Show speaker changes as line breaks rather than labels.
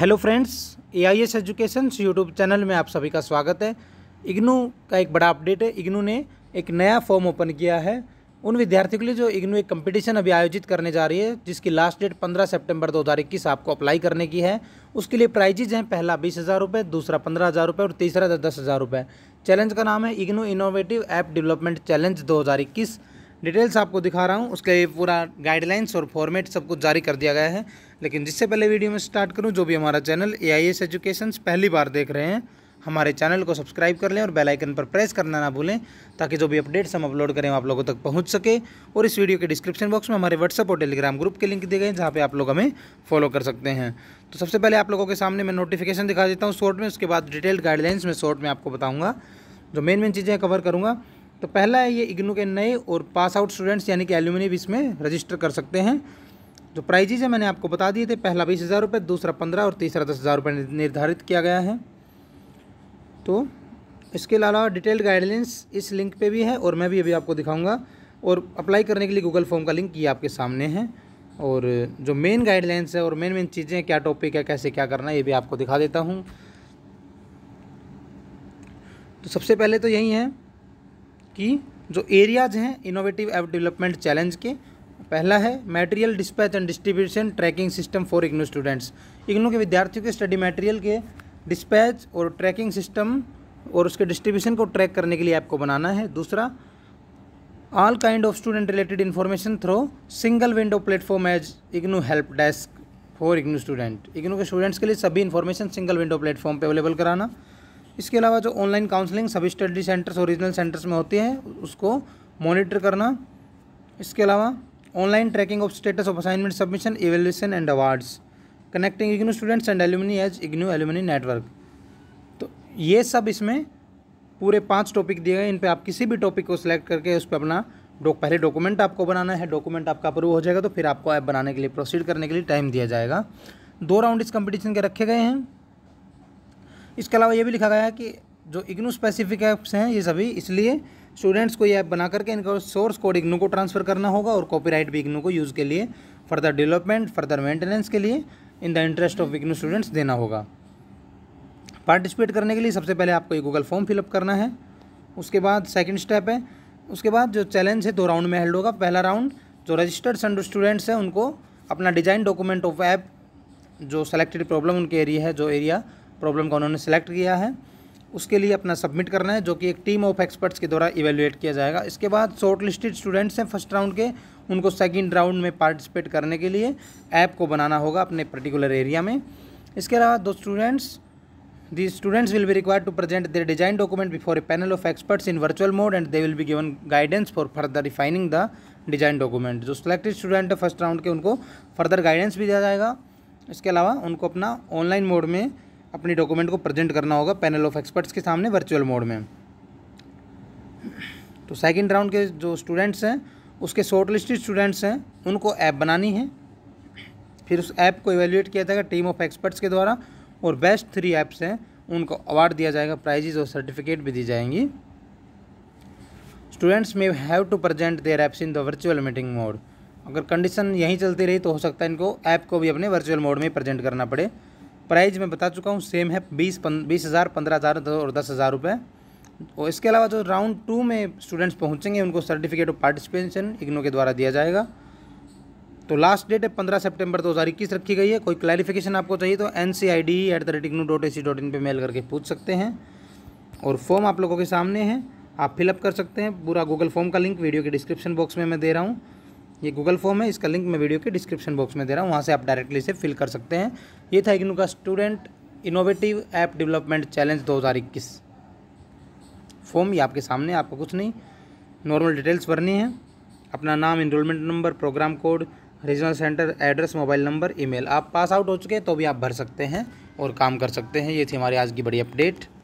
hello friends A I S education YouTube channel में आप सभी का स्वागत है इग्नू का एक बड़ा अपडेट है इग्नू ने एक नया फॉर्म ओपन किया है उन विद्यार्थियों के लिए जो इग्नू एक कंपटीशन अभी आयोजित करने जा रही है जिसकी लास्ट डेट 15 सितंबर 2021 आपको अप्लाई करने की है उसके लिए प्राइजेज हैं पहला बीस हज़ार रुपये दूसरा पंद्रह हज़ार रुपये और तीसरा दस हज़ार रुपये चैलेंज का नाम है IGNOU innovative app development challenge इक्कीस डिटेल्स आपको दिखा रहा हूँ उसके पूरा गाइडलाइंस और फॉर्मेट सब कुछ जारी कर दिया गया है लेकिन जिससे पहले वीडियो में स्टार्ट करूँ जो भी हमारा channel A I S education पहली बार देख रहे हैं हमारे चैनल को सब्सक्राइब कर लें और बेल आइकन पर प्रेस करना ना भूलें ताकि जो भी अपडेट्स हम अपलोड करें आप लोगों तक पहुंच सके और इस वीडियो के डिस्क्रिप्शन बॉक्स में हमारे व्हाट्सअप और टेलीग्राम ग्रुप के लिंक दिए गए हैं जहाँ पे आप लोग हमें फॉलो कर सकते हैं तो सबसे पहले आप लोगों के सामने मैं नोटिफिकेशन दिखा देता हूँ शॉर्ट में उसके बाद डिटेल्ड गाइडलाइंस में शॉर्ट में आपको बताऊँगा जो मेन मेन चीज़ें कवर करूँगा तो पहला है ये इग्नू के नए और पास आउट स्टूडेंट्स यानी कि एल्यूमिनी भी इसमें रजिस्टर कर सकते हैं जो प्राइजेज है मैंने आपको बता दिए थे पहला बीस हज़ार रुपये दूसरा पंद्रह और तीसरा दस हज़ार रुपये निर्धारित किया गया है तो इसके अलावा डिटेल्ड गाइडलाइंस इस लिंक पे भी है और मैं भी अभी आपको दिखाऊंगा और अप्लाई करने के लिए गूगल फॉर्म का लिंक ये आपके सामने है और जो मेन गाइडलाइंस है और मेन मेन चीज़ें क्या टॉपिक है कैसे क्या करना है ये भी आपको दिखा देता हूँ तो सबसे पहले तो यही है कि जो एरियाज हैं इनोवेटिव एप डेवलपमेंट चैलेंज के पहला है material dispatch and distribution tracking system for IGNOU students IGNOU के विद्यार्थियों के स्टडी मटेरियल के डिस्पैच और ट्रैकिंग सिस्टम और उसके डिस्ट्रीब्यूशन को ट्रैक करने के लिए ऐप को बनाना है दूसरा all kind of student related information through single window platform as IGNOU help desk for IGNOU student IGNOU के स्टूडेंट्स के लिए सभी इन्फॉर्मेशन सिंगल विंडो प्लेटफॉर्म पर अवेलेबल कराना इसके अलावा जो ऑनलाइन काउंसलिंग सभी स्टडी सेंटर्स ओरिजिनल सेंटर्स में होती है उसको मॉनिटर करना इसके अलावा online tracking of status of assignment submission evaluation and awards connecting IGNOU students and alumni as IGNOU alumni network तो ये सब इसमें पूरे पांच टॉपिक दिए गए इन पे आप किसी भी टॉपिक को सिलेक्ट करके उस पर अपना डॉक पहले डॉक्यूमेंट आपको बनाना है डॉक्यूमेंट आपका अप्रूव हो जाएगा तो फिर आपको ऐप बनाने के लिए प्रोसीड करने के लिए टाइम दिया जाएगा दो राउंड इस कंपटीशन के रखे गए हैं इसके अलावा ये भी लिखा गया है कि जो इग्नू स्पेसिफिक ऐप्स हैं ये सभी इसलिए स्टूडेंट्स को ये ऐप बना करके इनका सोर्स कोड इग्नू को ट्रांसफ़र करना होगा और कॉपीराइट भी इग्नू को यूज़ के लिए फर्दर डेवलपमेंट फर्दर मेंटेनेंस के लिए in the interest of IGNOU students देना होगा पार्टिसिपेट करने के लिए सबसे पहले आपको ये गूगल फॉर्म फिलअप करना है उसके बाद सेकेंड स्टेप है उसके बाद जो चैलेंज है दो राउंड में हेल्ड होगा पहला राउंड जो रजिस्टर्ड संडू स्टूडेंट्स हैं उनको अपना डिजाइन डॉक्यूमेंट ऑफ ऐप जो सेलेक्टेड प्रॉब्लम उनके एरिया है जो एरिया प्रॉब्लम का उन्होंने सेलेक्ट किया है उसके लिए अपना सबमिट करना है जो कि एक टीम ऑफ एक्सपर्ट्स के द्वारा इवेलुएट किया जाएगा इसके बाद शॉर्ट लिस्टेड स्टूडेंट्स हैं फर्स्ट राउंड के उनको सेकंड राउंड में पार्टिसिपेट करने के लिए ऐप को बनाना होगा अपने पर्टिकुलर एरिया में इसके अलावा दो students the students will be require to present their design document before a panel of experts in virtual mode and they will be given guidance for further refining the design document जो selected student है first round के उनको further guidance भी दिया जाएगा इसके अलावा उनको अपना ऑनलाइन मोड में अपनी डॉक्यूमेंट को प्रेजेंट करना होगा पैनल ऑफ एक्सपर्ट्स के सामने वर्चुअल मोड में तो सेकंड राउंड के जो स्टूडेंट्स हैं उसके शॉर्ट लिस्टेड स्टूडेंट्स हैं उनको ऐप बनानी है फिर उस ऐप को इवेल्यूएट किया जाएगा टीम ऑफ एक्सपर्ट्स के द्वारा और बेस्ट थ्री ऐप्स हैं उनको अवार्ड दिया जाएगा प्राइजेज और सर्टिफिकेट भी दी जाएंगी students may have to present their apps in the virtual meeting mode अगर कंडीशन यहीं चलती रही तो हो सकता है इनको ऐप को भी अपने वर्चुअल मोड में प्रेजेंट करना पड़े प्राइस मैं बता चुका हूँ सेम है बीस पन बीस हज़ार पंद्रह हज़ार और दस हज़ार रुपये और इसके अलावा जो राउंड टू में स्टूडेंट्स पहुँचेंगे उनको सर्टिफिकेट ऑफ पार्टिसिपेशन इग्नो के द्वारा दिया जाएगा तो लास्ट डेट है पंद्रह हज़ार इक्कीस रखी गई है कोई क्लैरिफिकेशन आपको चाहिए तो N C I D at the rate IGNOU dot A C dot in पर मेल करके पूछ सकते हैं और फॉर्म आप लोगों के सामने है आप फिलअप कर सकते हैं पूरा गूगल फॉर्म का लिंक वीडियो के डिस्क्रिप्शन बॉक्स में मैं दे रहा हूँ ये गूगल फॉर्म है इसका लिंक मैं वीडियो के डिस्क्रिप्शन बॉक्स में दे रहा हूँ वहाँ से आप डायरेक्टली इसे फिल कर सकते हैं ये था इग्नू का student innovative app development challenge 2021 form ये आपके सामने आपको कुछ नहीं नॉर्मल डिटेल्स भरनी है अपना नाम enrolment number programme code regional centre address mobile number email आप पास आउट हो चुके हैं तो भी आप भर सकते हैं और काम कर सकते हैं ये थी हमारी आज की बड़ी अपडेट